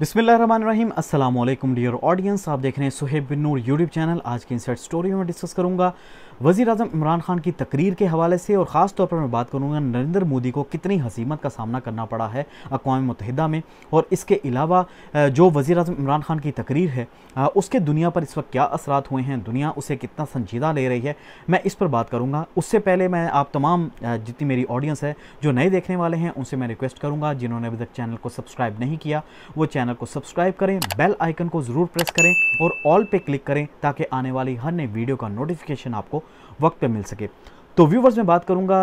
बिस्मिल्लाम अस्सलाम dear audience आप देख रहे हैं सुहेब बिन नूर यूट्यूब चैनल आज की इंसाइड स्टोरी में डिस्कस करूंगा वजीर अजम इमरान खान की तकरीर के हवाले से और ख़ास तौर पर मैं बात करूँगा नरेंद्र मोदी को कितनी हसीमत का सामना करना पड़ा है अकवा मतहदा में और इसके अलावा जो वज़ी अजम इमरान खान की तकरीर है उसके दुनिया पर इस वक्त क्या असरात हुए हैं दुनिया उसे कितना संजीदा ले रही है मैं इस पर बात करूँगा उससे पहले मैं आप तमाम जितनी मेरी ऑडियंस है जो नए देखने वाले हैं उनसे मैं रिक्वेस्ट करूँगा जिन्होंने अभी तक चैनल को सब्सक्राइब नहीं किया वो चैनल को सब्सक्राइब करें बेल आइकन को ज़रूर प्रेस करें और ऑल पर क्लिक करें ताकि आने वाली हर नई वीडियो का नोटिफिकेशन आपको वक्त पे मिल सके तो व्यूवर्स में बात करूंगा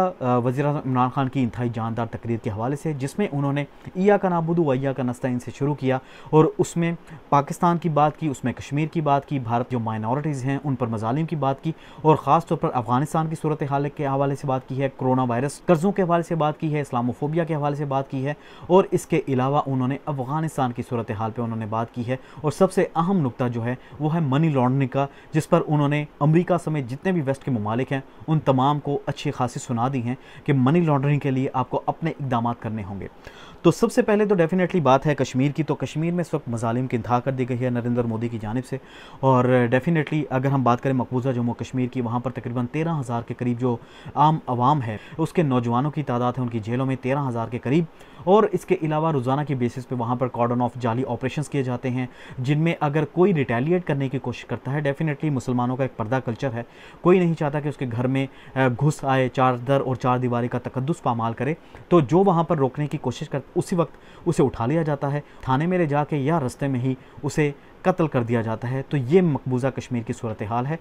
वजी इमरान खान की इंतहाई जानदार तकरीर के हवाले से जिसमें उन्होंने ईया का नाबुदू व ईया का नस्ता इनसे शुरू किया और उसमें पाकिस्तान की बात की उसमें कश्मीर की बात की भारत जो माइनॉरिटीज़ हैं उन पर मजालिम की बात की और ख़ास तौर पर अफगानिस्तान की सूरत हाल के हवाले से बात की है कोरोना वायरस कर्ज़ों के हवाले से बात की है इस्लामोफोबिया के हवाले से बात की है और इसके अलावा उन्होंने अफगानिस्तान की सूरत हाल पर उन्होंने बात की है और सबसे अहम नुकता जो है वह है मनी लॉन्ड्रिंग का जिस पर उन्होंने अमरीका समेत जितने भी वेस्ट के ममालिक हैं उन तमाम को अच्छी खासी सुना दी हैं कि मनी लॉन्ड्रिंग के लिए आपको अपने इकदाम करने होंगे तो सबसे पहले तो डेफिनेटली बात है कश्मीर की तो कश्मीर में इस वक्त मजालिम की इंतहा कर दी गई है नरेंद्र मोदी की जानब से और डेफिनेटली अगर हम बात करें मकबूजा जम्मू कश्मीर की वहाँ पर तकरीबन तेरह हज़ार के करीब जो आम आवाम है उसके नौजवानों की तादाद है उनकी जेलों में तेरह हज़ार के करीब और इसके अलावा रोज़ाना की बेसिस पे वहाँ पर कॉर्डन ऑफ जाली ऑपरेशन किए जाते हैं जिनमें अगर कोई रिटेलिएट करने की कोशिश करता है डेफिनेटली मुसलमानों का एक पर्दा कल्चर है कोई नहीं चाहता कि उसके घर में घुस आए चार दर और चार दीवारी का तकदस पामाल करे तो जो वहाँ पर रोकने की कोशिश कर उसी वक्त उसे उठा लिया जाता है थाने में ले जाके या रस्ते में ही उसे कत्ल कर दिया जाता है तो ये मकबूजा कश्मीर की सूरत हाल है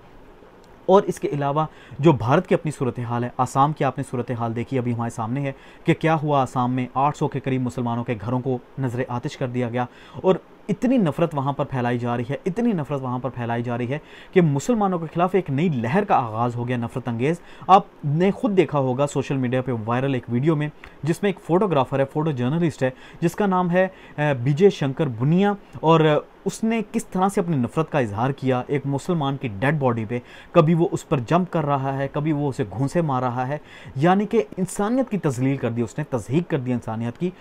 और इसके अलावा जो भारत की अपनी सूरत हाल है आसाम की आपने सूरत हाल देखी अभी हमारे सामने है कि क्या हुआ आसाम में 800 के करीब मुसलमानों के घरों को नज़र आतिश कर दिया गया और इतनी नफ़रत वहाँ पर फैलाई जा रही है इतनी नफ़रत वहाँ पर फैलाई जा रही है कि मुसलमानों के ख़िलाफ़ एक नई लहर का आगाज़ हो गया नफ़रत अंगेज़ आपने खुद देखा होगा सोशल मीडिया पे वायरल एक वीडियो में जिसमें एक फ़ोटोग्राफ़र है फ़ोटो जर्नलिस्ट है जिसका नाम है विजय शंकर बुनिया और उसने किस तरह से अपनी नफ़रत का इजहार किया एक मुसलमान की डेड बॉडी पे कभी वो उस पर जंप कर रहा है कभी वो उसे घूंसे मार रहा है यानी कि इंसानियत की तजलील कर दी उसने तजहीक कर दी इंसानियत की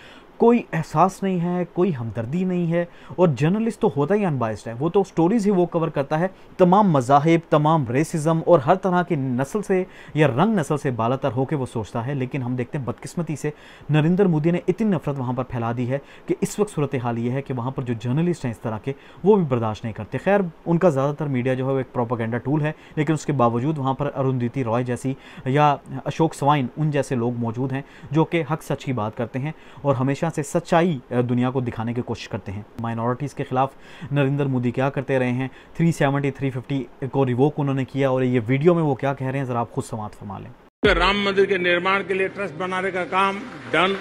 कोई एहसास नहीं है कोई हमदर्दी नहीं है और जर्नलिस्ट तो होता ही अनबाइस्ड है वो तो स्टोरीज़ ही वो कवर करता है तमाम मजाहब तमाम रेसिज़म और हर तरह की नस्ल से या रंग नस्ल से बालातर होकर वो सोचता है लेकिन हम देखते हैं बदकिस्मती से नरेंद्र मोदी ने इतनी नफरत वहाँ पर फैला दी है कि इस वक्त सूरत हाल ये है कि वहाँ पर जो जर्नलिस्ट हैं इस तरह के वो भी बर्दाश्त नहीं करते खैर उनका ज़्यादातर मीडिया जो है वो एक प्रोपागेंडा टूल है लेकिन उसके बावजूद वहाँ पर अरुंधति रॉय जैसी या अशोक सवाइन उन जैसे लोग मौजूद हैं जो कि हक सच की बात करते हैं और हमेशा से सच्चाई दुनिया को दिखाने की कोशिश करते हैं माइनॉरिटीज़ के खिलाफ नरेंद्र मोदी क्या करते रहे हैं थ्री फिफ्टी को रिवोक उन्होंने किया और ये वीडियो में वो क्या कह रहे हैं जरा आप खुद समाप्त फरमा लें राम मंदिर के निर्माण के लिए ट्रस्ट बनाने का काम डन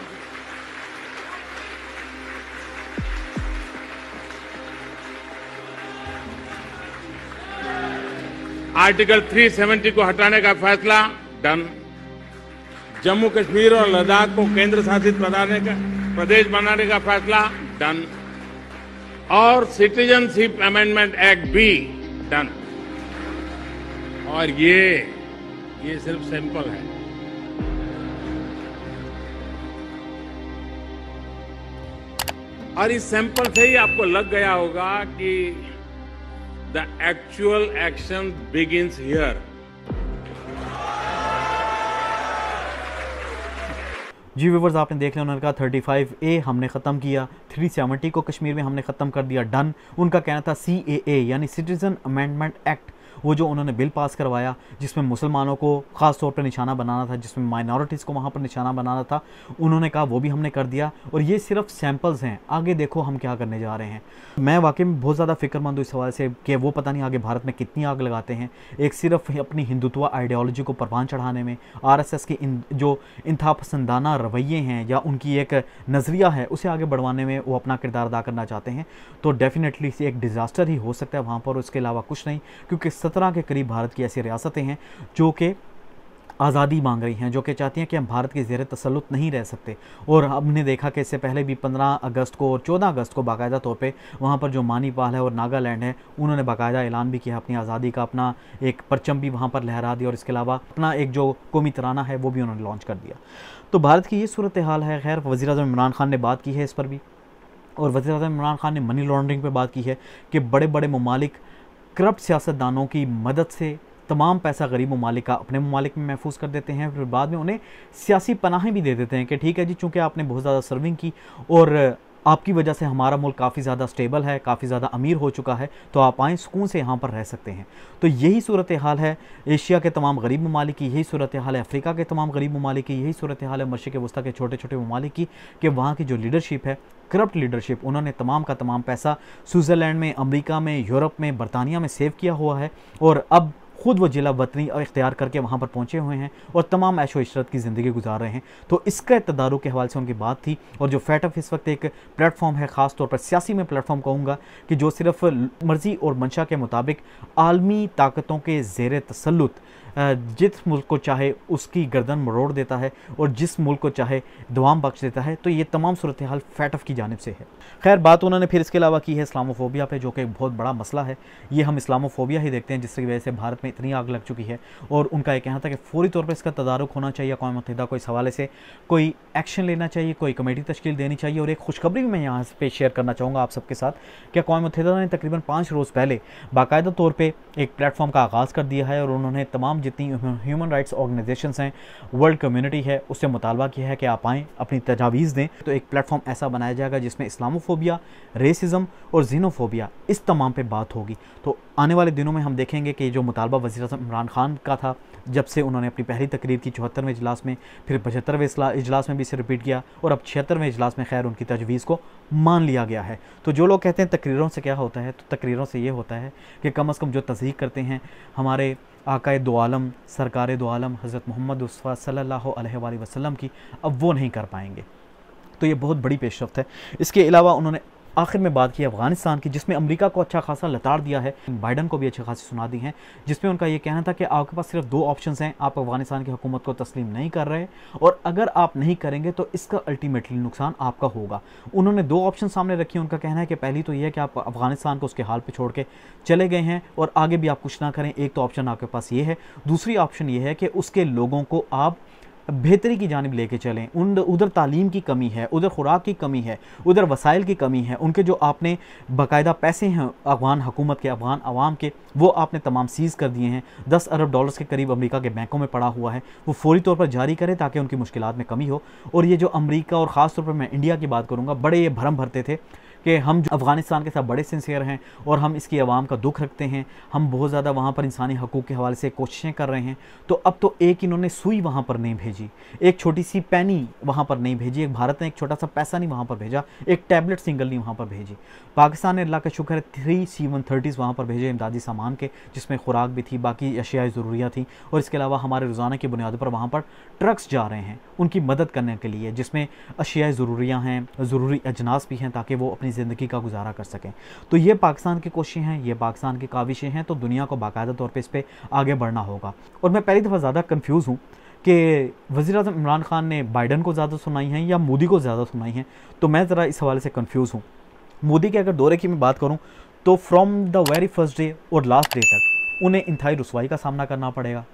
आर्टिकल 370 को हटाने का फैसला डन जम्मू कश्मीर और लद्दाख को केंद्र शासित बनाने का प्रदेश बनाने का फैसला डन और सिटीजनशिप अमेंडमेंट एक्ट भी डन और ये ये सिर्फ सैंपल है और इस सैंपल से ही आपको लग गया होगा कि the actual action begins here जी व्यूवर्स आपने देख लिया उन्होंने कहा थर्टी फाइव ए हमने ख़त्म किया थ्री सेवेंटी को कश्मीर में हमने ख़त्म कर दिया डन उनका कहना था सी ए ए यानी सिटीज़न अमेंडमेंट एक्ट वो जो उन्होंने बिल पास करवाया जिसमें मुसलमानों को ख़ास तौर पर निशाना बनाना था जिसमें माइनॉरिटीज़ को वहाँ पर निशाना बनाना था उन्होंने कहा वो भी हमने कर दिया और ये सिर्फ सैम्पल्स हैं आगे देखो हम क्या करने जा रहे हैं मैं वाकई में बहुत ज़्यादा फिक्रमंद हूँ इस हवाले से कि वो पता नहीं आगे भारत में कितनी आग लगाते हैं एक सिर्फ अपनी हिंदुत्व आइडियोलॉजी को परवान चढ़ाने में आर एस के इन जो इंतहा पसंदाना रवैये हैं या उनकी एक नज़रिया है उसे आगे बढ़वाने में वो अपना किरदार अदा करना चाहते हैं तो डेफिनेटली एक डिज़ास्टर ही हो सकता है वहाँ पर उसके अलावा कुछ नहीं क्योंकि सत्रह के करीब भारत की ऐसी रियासतें हैं जो कि आज़ादी मांग रही हैं जो कि चाहती हैं कि हम भारत के जेर तसलुत नहीं रह सकते और हमने देखा कि इससे पहले भी 15 अगस्त को और 14 अगस्त को बाकायदा तौर पे वहाँ पर जो मानीपाल है और नागालैंड है उन्होंने बाकायदा ऐलान भी किया अपनी आज़ादी का अपना एक परचम भी वहाँ पर लहरा दिया और इसके अलावा अपना एक जो कौमी तराना है वो भी उन्होंने लॉन्च कर दिया तो भारत की ये सूरत हाल है खैर वज़ी इमरान खान ने बात की है इस पर भी और वजी अजम इमरान खान ने मनी लॉन्ड्रिंग पर बात की है कि बड़े बड़े ममालिक करप्ट सियासतदानों की मदद से तमाम पैसा गरीब ममालिक का अपने ममालिक में महफूज कर देते हैं फिर बाद में उन्हें सियासी पनाहें भी दे देते हैं कि ठीक है जी चूँकि आपने बहुत ज़्यादा सर्विंग की और आपकी वजह से हमारा मुल्क काफ़ी ज़्यादा स्टेबल है काफ़ी ज़्यादा अमीर हो चुका है तो आप आए सुकून से यहाँ पर रह सकते हैं तो यही सूरत हाल है एशिया के तमाम गरीब ममालिक की यही सूरत हाल है अफ्रीका के तमाम गरीब ममालिक की यही सूरत हाल है मशरक़ वस्ती के छोटे छोटे ममालिक की कि वहाँ की जो लीडरशिप है करप्ट लीडरशिप उन्होंने तमाम का तमाम पैसा स्विट्ज़रलैंड में अमेरिका में यूरोप में बरतानिया में सेव किया हुआ है और अब खुद वो जिला वतनी इख्तियार करके वहाँ पर पहुँचे हुए हैं और तमाम ऐशो इशरत की ज़िंदगी गुजार रहे हैं तो इसका तदारों के हवाले से उनकी बात थी और जो फैटअप इस वक्त एक प्लेटफॉर्म है ख़ास तौर पर सियासी में प्लेटफॉर्म कहूँगा कि जो सिर्फ मर्ज़ी और मंशा के मुताबिक आलमी ताकतों के जेर तसलुत जिस मुल्क को चाहे उसकी गर्दन मरोड़ देता है और जिस मुल्क को चाहे दवाम बख्श देता है तो ये तमाम सूरत हाल फैटफ की जानब से है खैर बात उन्होंने फिर इसके अलावा की है इस्लामोफोबिया पर जो कि एक बहुत बड़ा मसला है ये हम इस्लामोफोबिया ही देखते हैं जिसकी वजह से भारत में इतनी आग लग चुकी है और उनका यह कहना था कि फौरी तौर पर इसका तदारक होना चाहिए कौम मतदा को इस हवाले से कोई एक्शन लेना चाहिए कोई कमेटी तश्ील देनी चाहिए और एक खुशखबरी भी मैं यहाँ पर शेयर करना चाहूँगा आप सबके साथ कि कौम मतदा ने तकरीबन पाँच रोज़ पहले बाकायदा तौर पर एक प्लेटफॉर्म का आगाज़ कर दिया है और उन्होंने तमाम जितनी ह्यूमन राइट्स ऑर्गेनाइजेशन हैं वर्ल्ड कम्युनिटी है उससे मुतालबा किया है कि आप आएँ अपनी तजावीज़ दें तो एक प्लेटफॉर्म ऐसा बनाया जाएगा जिसमें इस्लामोफोबिया रेसिज़म और जीनोफोबिया इस तमाम पर बात होगी तो आने वाले दिनों में हम देखेंगे कि जो मुतालबा वजी इमरान खान का था जब से उन्होंने अपनी पहली तकरीर की चौहत्तरवें इजलास में फिर पचहत्तरवें इजलास में भी इसे रिपीट किया और अब छिहत्तरवें इजलास में खैर उनकी तजवीज़ को मान लिया गया है तो जो लोग कहते हैं तकरीरों से क्या होता है तो तकरीरों से ये होता है कि कम अज़ कम जो तस्दीक करते हैं हमारे आकाए दो आलम सरकार दो आलम हज़रत मोहम्मद सल्ला वसलम की अब वो नहीं कर पाएंगे तो ये बहुत बड़ी पेशरफ है इसके अलावा उन्होंने आखिर में बात की अफगानिस्तान की जिसमें अमेरिका को अच्छा खासा लताड़ दिया है बाइडन को भी अच्छी खासी सुना दी है जिसमें उनका यह कहना था कि आपके पास सिर्फ दो ऑप्शन हैं आप अफगानिस्तान की हुकूमत को तस्लीम नहीं कर रहे और अगर आप नहीं करेंगे तो इसका अल्टीमेटली नुकसान आपका होगा उन्होंने दो ऑप्शन सामने रखे उनका कहना है कि पहली तो यह है कि आप अफगानिस्तान को उसके हाल पर छोड़ के चले गए हैं और आगे भी आप कुछ ना करें एक तो ऑप्शन आपके पास ये है दूसरी ऑप्शन ये है कि उसके लोगों को आप बेहतरी की जानब लेके चलें उन उधर तालीम की कमी है उधर खुराक की कमी है उधर वसाइल की कमी है उनके जो आपने बाकायदा पैसे हैं अफगान हुकूमत के अफगान आवाम के वो आपने तमाम सीज़ कर दिए हैं दस अरब डॉलर्स के करीब अमेरिका के बैंकों में पड़ा हुआ है वो फौरी तौर पर जारी करें ताकि उनकी मुश्किल में कमी हो और ये जो अमरीका और ख़ास तौर पर मैं इंडिया की बात करूँगा बड़े ये भरम भरते थे कि हम जो अफ़गानिस्तान के साथ बड़े सिंसियर हैं और हम इसकी आवाम का दुख रखते हैं हम बहुत ज़्यादा वहाँ पर इंसानी हकूक़ के हवाले से कोशिशें कर रहे हैं तो अब तो एक इन्होंने सुई वहाँ पर नहीं भेजी एक छोटी सी पैनी वहाँ पर नहीं भेजी एक भारत ने एक छोटा सा पैसा नहीं वहाँ पर भेजा एक टैबलेट सिंगल नहीं वहाँ पर भेजी पाकिस्तान ने अल्लाह का शुक्र है थ्री सी वन थर्टीज़ वहाँ पर भेजे इमदादी सामान के जिसमें खुराक भी थी बाकी अशियाई ज़रूरियाँ थी और इसके अलावा हमारे रोज़ाना की बुनियाद पर वहाँ पर ट्रक्स जा रहे हैं उनकी मदद करने के लिए जिसमें अशियाई ज़रूरियाँ हैं ज़रूरी अजनास भी हैं ताकि वो अपनी अपनी ज़िंदगी का गुजारा कर सकें तो ये पाकिस्तान की कोशिशें हैं ये पाकिस्तान की काविशें हैं तो दुनिया को बाकायदा तौर पर इस पर आगे बढ़ना होगा और मैं पहली दफ़ा ज़्यादा कन्फ्यूज़ हूँ कि वज़ी अजम इमरान खान ने बाइडन को ज़्यादा सुनाई है या मोदी को ज़्यादा सुनाई है तो मैं ज़रा इस हवाले से कन्फ्यूज़ हूँ मोदी के अगर दौरे की मैं बात करूँ तो from the very first day और लास्ट डे तक उन्हें इंतई रसवाई का सामना करना पड़ेगा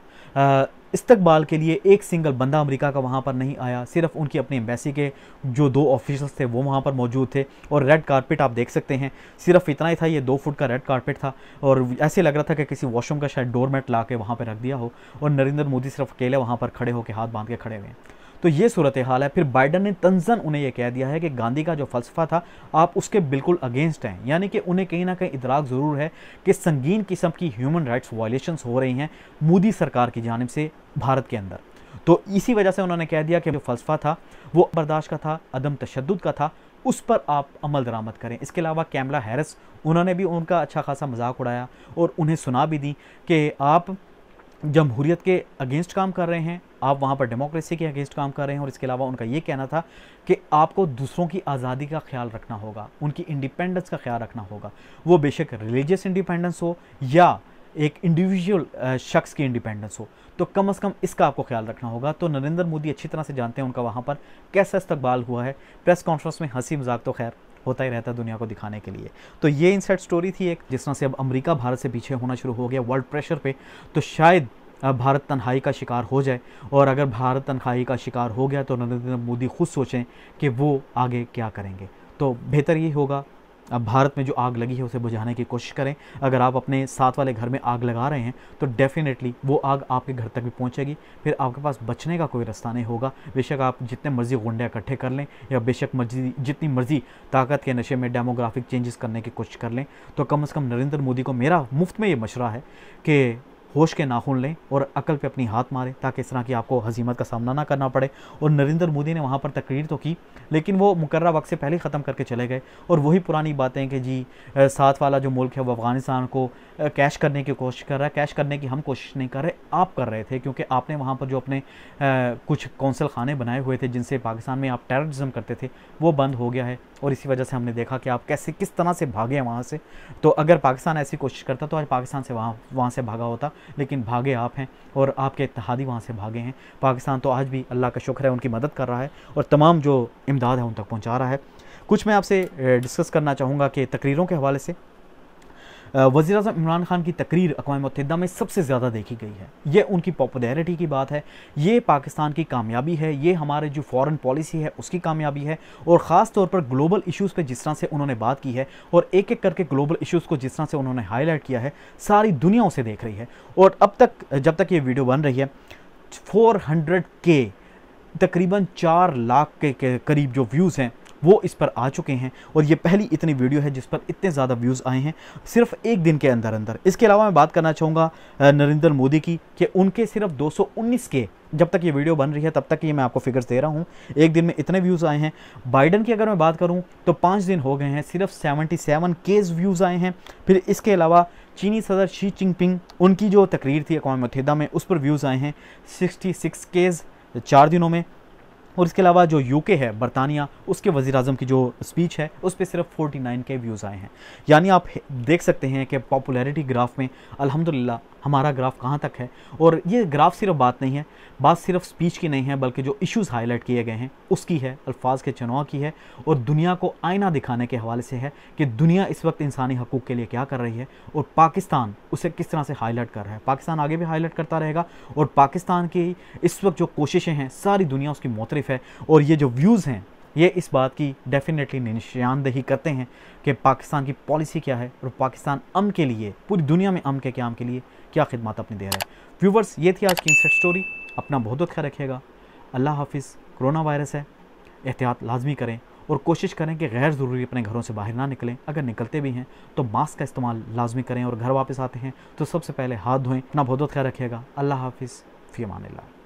इस्तबाल के लिए एक सिंगल बंदा अमेरिका का वहाँ पर नहीं आया सिर्फ उनकी अपनी एम्बेसी के जो दो ऑफिसर्स थे वो वहाँ पर मौजूद थे और रेड कारपेट आप देख सकते हैं सिर्फ इतना ही था ये दो फुट का रेड कारपेट था और ऐसे लग रहा था कि किसी वॉशरूम का शायद डोरमेट ला के वहाँ पर रख दिया हो और नरेंद्र मोदी सिर्फ अकेले वहाँ पर खड़े होकर हाथ बांध के खड़े हुए हैं तो ये सूरत हाल है फिर बाइडन ने तंजन उन्हें यह कह दिया है कि गांधी का जो फलसफा था आप उसके बिल्कुल अगेंस्ट हैं यानी कि उन्हें कहीं ना कहीं इतराक ज़रूर है कि संगीन किस्म की ह्यूमन राइट्स वायलेशंस हो रही हैं मोदी सरकार की जानब से भारत के अंदर तो इसी वजह से उन्होंने कह दिया कि जो फलसफा था वो बर्दाश्त का था अदम तशद का था उस पर आप अमल दरामद करें इसके अलावा कैमला हैरस उन्होंने भी उनका अच्छा खासा मजाक उड़ाया और उन्हें सुना भी दी कि आप जमहूरियत के अगेंस्ट काम कर रहे हैं आप वहाँ पर डेमोक्रेसी के अगेंस्ट काम कर रहे हैं और इसके अलावा उनका ये कहना था कि आपको दूसरों की आज़ादी का ख्याल रखना होगा उनकी इंडिपेंडेंस का ख्याल रखना होगा वो बेशक रिलीजियस इंडिपेंडेंस हो या एक इंडिविजुअल शख्स की इंडिपेंडेंस हो तो कम अज़ कम इसका आपको ख्याल रखना होगा तो नरेंद्र मोदी अच्छी तरह से जानते हैं उनका वहाँ पर कैसा इस्तकबाल हुआ है प्रेस कॉन्फ्रेंस में हंसी मजाक तो खैर होता ही रहता है दुनिया को दिखाने के लिए तो ये इनसेट स्टोरी थी एक जिस तरह से अब अमरीका भारत से पीछे होना शुरू हो गया वर्ल्ड प्रेशर पर तो शायद भारत तन्हाई का शिकार हो जाए और अगर भारत तन्हाई का शिकार हो गया तो नरेंद्र मोदी खुद सोचें कि वो आगे क्या करेंगे तो बेहतर ये होगा अब भारत में जो आग लगी है उसे बुझाने की कोशिश करें अगर आप अपने साथ वाले घर में आग लगा रहे हैं तो डेफिनेटली वो आग आपके घर तक भी पहुंचेगी फिर आपके पास बचने का कोई रास्ता नहीं होगा बेशक आप जितने मर्ज़ी गुंडे इकट्ठे कर लें या बेशक मर्जी जितनी मर्ज़ी ताकत के नशे में डेमोग्राफिक चेंजेस करने की कोशिश कर लें तो कम अज़ कम नरेंद्र मोदी को मेरा मुफ्त में ये मशरा है कि होश के नाखून लें और अकल पे अपनी हाथ मारें ताकि इस तरह की आपको हजीमत का सामना ना करना पड़े और नरेंद्र मोदी ने वहाँ पर तकरीर तो की लेकिन वो मुकर्रा वक्त से पहले ख़त्म करके चले गए और वही पुरानी बातें कि जी साथ वाला जो मुल्क है वो अफ़गानिस्तान को कैश करने की कोशिश कर रहा है कैश करने की हम कोशिश नहीं कर रहे आप कर रहे थे क्योंकि आपने वहाँ पर जो अपने कुछ कौंसल खाने बनाए हुए थे जिनसे पाकिस्तान में आप टेररिज्म करते थे वो बंद हो गया है और इसी वजह से हमने देखा कि आप कैसे किस तरह से भागे वहाँ से तो अगर पाकिस्तान ऐसी कोशिश करता तो आज पाकिस्तान से वहाँ वहाँ से भागा होता लेकिन भागे आप हैं और आपके इतिहादी वहाँ से भागे हैं पाकिस्तान तो आज भी अल्लाह का शुक्र है उनकी मदद कर रहा है और तमाम जो इमदाद है उन तक पहुँचा रहा है कुछ मैं आपसे डिस्कस करना चाहूँगा कि तकरीरों के हवाले से वज़ी अजम इमरान खान की तकरीर अकवा मतहदा में सबसे ज़्यादा देखी गई है ये उनकी पॉपुलैरिटी की बात है ये पाकिस्तान की कामयाबी है ये हमारे जो फॉरेन पॉलिसी है उसकी कामयाबी है और ख़ास तौर पर ग्लोबल इशूज़ पर जिस तरह से उन्होंने बात की है और एक एक करके ग्लोबल इशूज़ को जिस तरह से उन्होंने हाईलाइट किया है सारी दुनिया उसे देख रही है और अब तक जब तक ये वीडियो बन रही है फोर हंड्रेड के तकरीबन चार लाख के करीब जो व्यूज़ हैं वो इस पर आ चुके हैं और ये पहली इतनी वीडियो है जिस पर इतने ज़्यादा व्यूज़ आए हैं सिर्फ एक दिन के अंदर अंदर इसके अलावा मैं बात करना चाहूँगा नरेंद्र मोदी की कि उनके सिर्फ 219 के जब तक ये वीडियो बन रही है तब तक ये मैं आपको फिगर्स दे रहा हूँ एक दिन में इतने व्यूज़ आए हैं बाइडन की अगर मैं बात करूँ तो पाँच दिन हो गए हैं सिर्फ सेवन केस व्यूज़ आए हैं फिर इसके अलावा चीनी सदर शी चिंगपिंग उनकी जो तकरीर थी अकवा मतहदा में उस पर व्यूज़ आए हैं सिक्स केस चार दिनों में और इसके अलावा जो यूके है बरतानिया उसके वजी की जो स्पीच है उस पर सिर्फ 49 के व्यूज़ आए हैं यानी आप देख सकते हैं कि पॉपुलैरिटी ग्राफ में अल्हम्दुलिल्लाह हमारा ग्राफ कहाँ तक है और ये ग्राफ सिर्फ बात नहीं है बात सिर्फ स्पीच की नहीं है बल्कि जो इश्यूज़ हाईलाइट किए गए हैं उसकी है अल्फाज के चनाव की है और दुनिया को आईना दिखाने के हवाले से है कि दुनिया इस वक्त इंसानी हकूक़ के लिए क्या कर रही है और पाकिस्तान उसे किस तरह से हाईलाइट कर रहा है पाकिस्तान आगे भी हाईलाइट करता रहेगा और पाकिस्तान की इस वक्त जो कोशिशें हैं सारी दुनिया उसकी मोतरफ मुखालिफ है और ये जो व्यूज़ हैं ये इस बात की डेफिनेटली निशानदही करते हैं कि पाकिस्तान की पॉलिसी क्या है और पाकिस्तान अम के लिए पूरी दुनिया में अम के क्या के लिए क्या खिदमत अपनी दे रहा है व्यूवर्स ये थी आज की इंसेट स्टोरी अपना बहुत बहुत ख्याल रखिएगा अल्लाह हाफिज़ कोरोना वायरस है एहतियात लाजमी करें और कोशिश करें कि गैर ज़रूरी अपने घरों से बाहर ना निकलें अगर निकलते भी हैं तो मास्क का इस्तेमाल लाजमी करें और घर वापस आते हैं तो सबसे पहले हाथ धोएं अपना बहुत बहुत ख्याल रखिएगा अल्लाह हाफिज़ फ़ी अमान